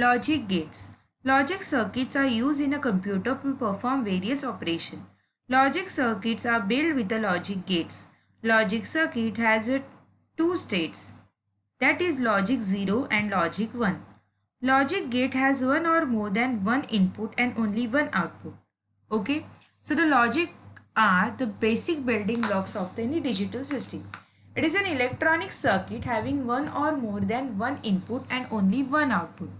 Logic gates. Logic circuits are used in a computer to perform various operations. Logic circuits are built with the logic gates. Logic circuit has two states that is logic 0 and logic 1. Logic gate has one or more than one input and only one output. Okay, so the logic are the basic building blocks of any digital system. It is an electronic circuit having one or more than one input and only one output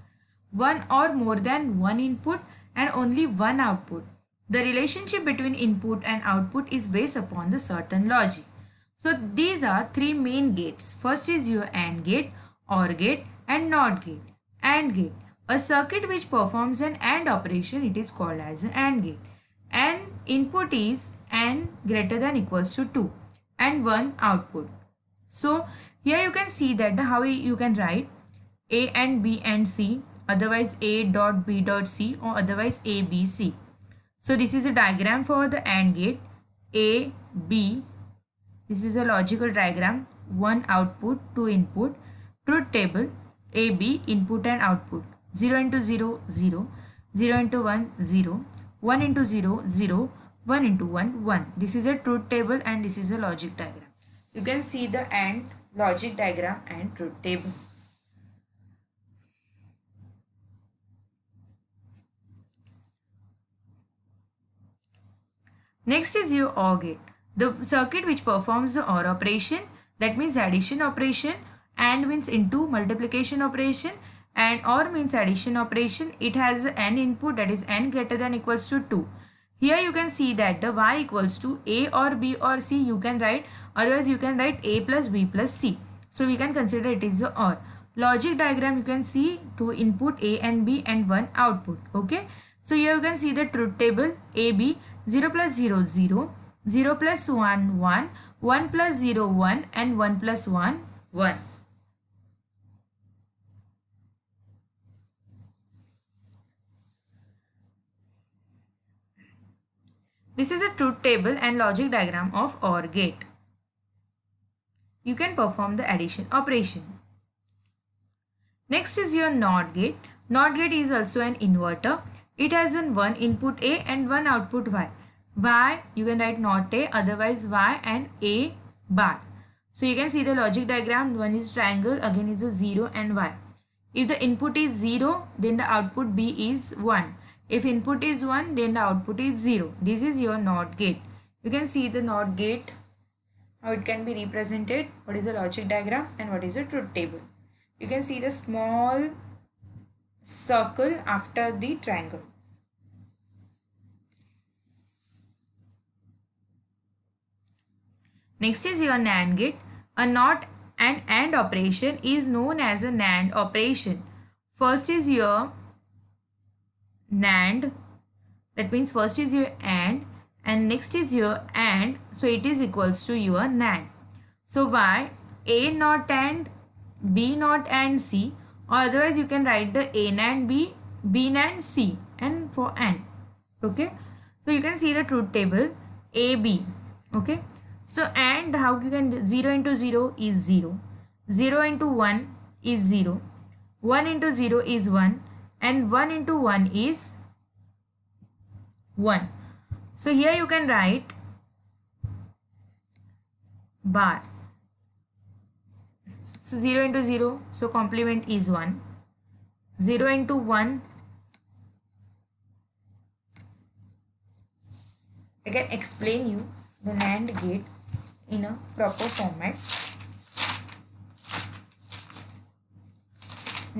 one or more than one input and only one output. The relationship between input and output is based upon the certain logic. So these are three main gates. First is your AND gate, OR gate and NOT gate. AND gate. A circuit which performs an AND operation it is called as an AND gate. And input is AND greater than equals to 2 and 1 output. So here you can see that how you can write A and B and C otherwise A dot B dot C or otherwise ABC. So this is a diagram for the AND gate A, B. This is a logical diagram. One output, two input. Truth table A, B input and output. 0 into 0, 0. 0 into 1, 0. 1 into 0, 0. 1 into 1, 1. This is a truth table and this is a logic diagram. You can see the AND logic diagram and truth table. Next is your OR gate, the circuit which performs the OR operation, that means addition operation, AND means into multiplication operation, and OR means addition operation. It has n input that is n greater than equals to 2. Here you can see that the y equals to a or b or c you can write otherwise you can write a plus b plus c. So we can consider it is the OR. Logic diagram you can see two input a and b and one output. Okay. So here you can see the truth table AB 0 plus 0 0 0 plus 1 1 1 plus 0 1 and 1 plus 1 1. This is a truth table and logic diagram of OR gate. You can perform the addition operation. Next is your NOT gate. NOT gate is also an inverter it has an one input A and one output Y. Y you can write not A otherwise Y and A bar. So you can see the logic diagram one is triangle again is a 0 and Y. If the input is 0 then the output B is 1. If input is 1 then the output is 0. This is your NOT gate. You can see the NOT gate how it can be represented what is a logic diagram and what is a truth table. You can see the small circle after the triangle. Next is your NAND gate. A NOT and AND operation is known as a NAND operation. First is your NAND. That means first is your AND and next is your AND. So it is equals to your NAND. So why A not AND, B not AND, C otherwise you can write the A and B, B and C and for N, Okay. So you can see the truth table A B. Okay. So AND how you can 0 into 0 is 0. 0 into 1 is 0. 1 into 0 is 1 and 1 into 1 is 1. So here you can write bar so 0 into 0, so complement is 1. 0 into 1, I can explain you the NAND gate in a proper format.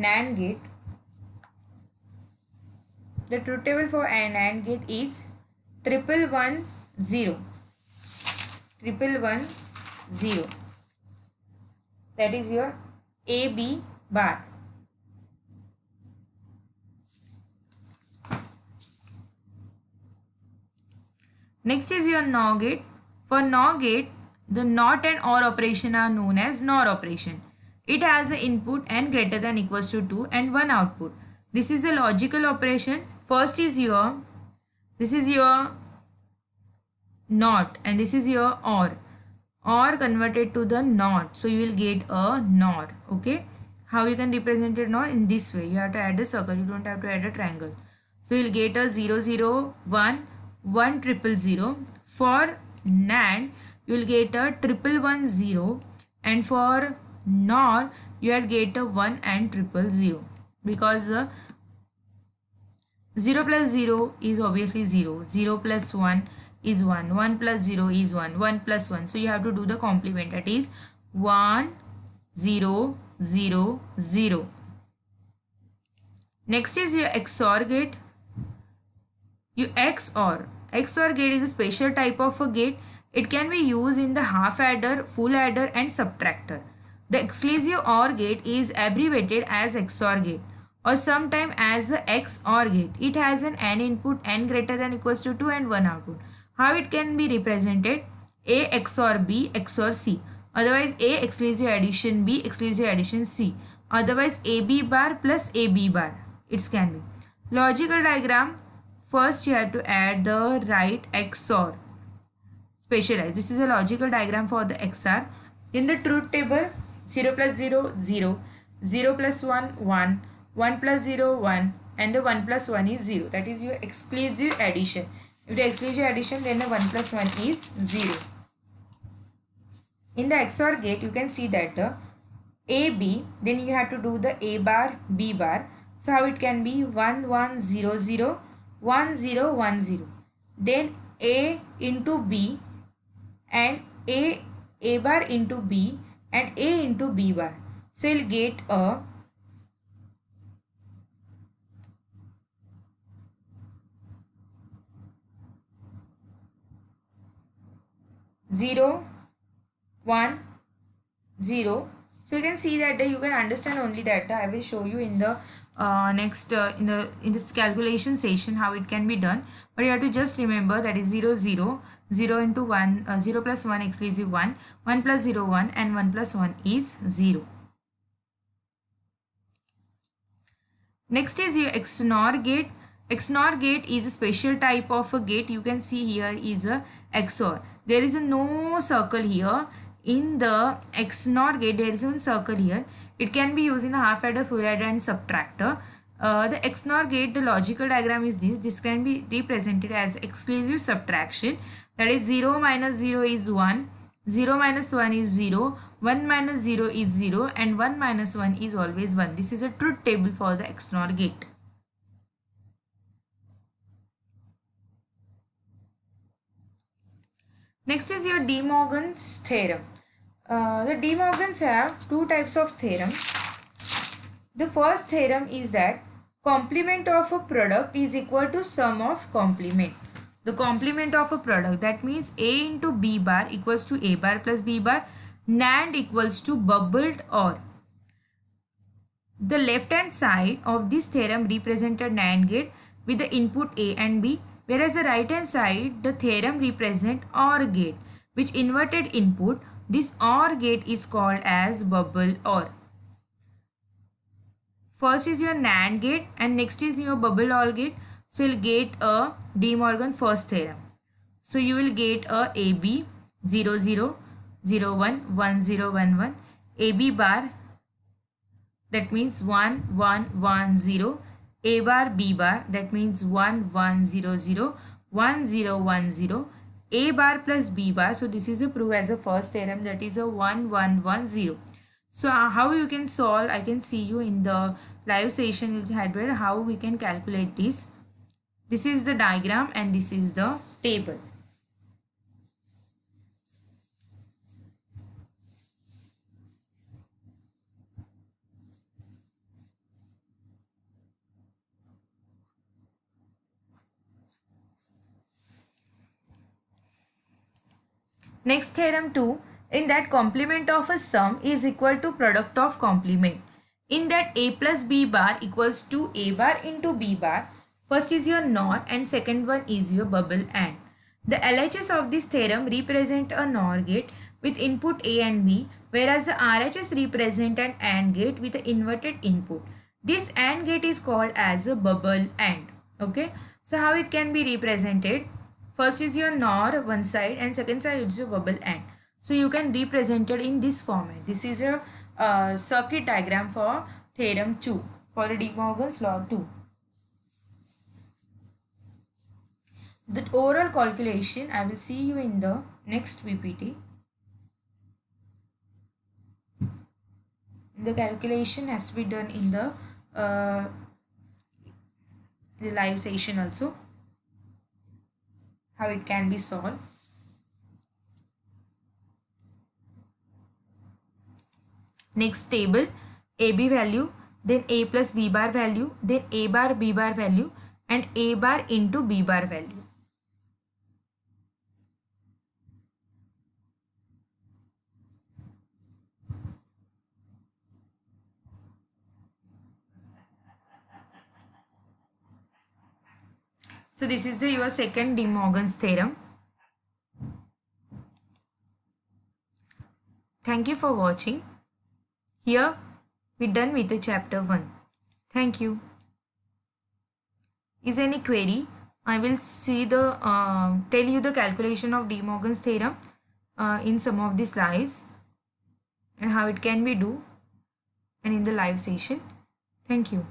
NAND gate. The truth table for an NAND gate is triple one zero, triple one zero that is your AB bar. Next is your NOR gate. For NOR gate, the NOT and OR operation are known as NOR operation. It has an input and greater than equals to 2 and 1 output. This is a logical operation. First is your, this is your NOT and this is your OR or converted to the NOR. So you will get a NOR. Okay. How you can represent it NOR? In this way. You have to add a circle. You don't have to add a triangle. So you'll get a 0, 0, 1, 1, triple 0. For NAND, you'll get a triple 1, 0. And for NOR, you had get a 1 and triple 0. Because the uh, 0 plus 0 is obviously 0. 0 plus 1 is 1 1 plus 0 is 1 1 plus 1 so you have to do the complement that is 1 0 0 0 next is your XOR gate you XOR XOR gate is a special type of a gate it can be used in the half adder full adder and subtractor the exclusive OR gate is abbreviated as XOR gate or sometimes as the XOR gate. It has an n input, n greater than equals to 2 and 1 output. How it can be represented? A XOR B XOR C. Otherwise A exclusive addition B exclusive addition C. Otherwise AB bar plus AB bar. It can be. Logical diagram. First you have to add the right XOR. Specialized. This is a logical diagram for the XR. In the truth table 0 plus 0 0 0 plus 1 1 1 plus 0 1 and the 1 plus 1 is 0. That is your exclusive addition. If the x addition then the 1 plus 1 is 0. In the XOR gate you can see that uh, AB then you have to do the A bar B bar. So how it can be 1 1 0 0 1 0 1 0 then A into B and A A bar into B and A into B bar. So you'll get a 0 1 0 so you can see that you can understand only that i will show you in the uh, next uh, in the in this calculation session how it can be done but you have to just remember that is 0 0 0 into 1 uh, 0 plus 1 exclusive 1 1 plus 0 1 and 1 plus 1 is 0 next is your xnor gate xnor gate is a special type of a gate you can see here is a xor there is a no circle here in the x not gate there is one circle here it can be used in a half adder full adder and subtractor uh, the XNOR gate the logical diagram is this this can be represented as exclusive subtraction that is 0 minus 0 is 1 0 minus 1 is 0 1 minus 0 is 0 and 1 minus 1 is always 1 this is a truth table for the XNOR gate Next is your De Morgan's theorem. Uh, the De Morgans have two types of theorem. The first theorem is that complement of a product is equal to sum of complement. The complement of a product that means A into B bar equals to A bar plus B bar. NAND equals to bubbled OR. The left hand side of this theorem represented NAND gate with the input A and B Whereas the right hand side, the theorem represent OR gate which inverted input. This OR gate is called as bubble OR. First is your NAND gate and next is your bubble OR gate. So you'll get a De Morgan first theorem. So you will get a AB 00, 01, 1 AB bar that means 1, 1, 1, 0, a bar, B bar, that means 1, 1, 0, 0, 1, 0, 1, 0, A bar plus B bar. So this is a proof as a first theorem that is a 1, 1, 1, 0. So uh, how you can solve, I can see you in the live session which had been how we can calculate this. This is the diagram and this is the table. Next theorem 2 in that complement of a sum is equal to product of complement. In that a plus b bar equals to a bar into b bar. First is your NOR and second one is your bubble AND. The LHS of this theorem represent a NOR gate with input A and B whereas the RHS represent an AND gate with an inverted input. This AND gate is called as a bubble AND. Okay. So how it can be represented? First is your NOR one side and second side is your bubble end. So you can represent it in this format. This is a uh, circuit diagram for theorem 2 for the De Morgan's law 2. The oral calculation I will see you in the next VPT. The calculation has to be done in the, uh, the live session also how it can be solved. Next table AB value then A plus B bar value then A bar B bar value and A bar into B bar value. So this is the your second De Morgan's theorem. Thank you for watching. Here we're done with the chapter 1. Thank you. Is any query? I will see the uh, tell you the calculation of De Morgan's theorem uh, in some of the slides and how it can be do and in the live session. Thank you.